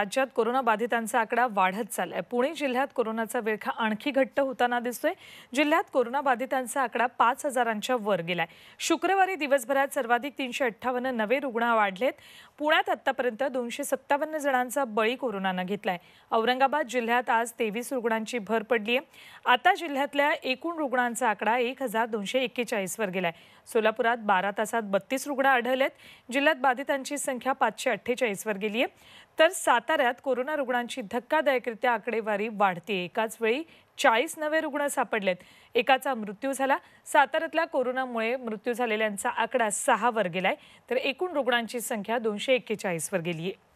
राज्यात कोरोनाबाधितांचा आकडा वाढत चाललाय पुणे जिल्ह्यात कोरोनाचा विळखा आणखी घट्ट होताना दिसतोय जिल्ह्यात कोरोनाबाधितांचा आकडा पाच हजारांच्या वर गेलाय शुक्रवारी दिवसभरात सर्वाधिक तीनशे अठ्ठावन्न नवे रुग्ण वाढलेत पुण्यात आतापर्यंत दोनशे सत्तावन्न जणांचा बळी कोरोनानं घेतलाय औरंगाबाद जिल्ह्यात आज तेवीस रुग्णांची भर पडली आहे आता जिल्ह्यातल्या एकूण रुग्णांचा आकडा एक हजार दोनशे वर गेलाय सोलापुरात बारा तासात बत्तीस रुग्ण आढळलेत जिल्ह्यात बाधितांची संख्या पाचशे वर गेली आहे तर सात साताऱ्यात कोरोना रुग्णांची धक्कादायकरित्या आकडेवारी वाढते एकाच वेळी चाळीस नवे रुग्ण सापडलेत एकाचा मृत्यू झाला साताऱ्यातल्या कोरोनामुळे मृत्यू झालेल्यांचा आकडा वर गेलाय तर एकूण रुग्णांची संख्या दोनशे एक्केचाळीसवर गेली आहे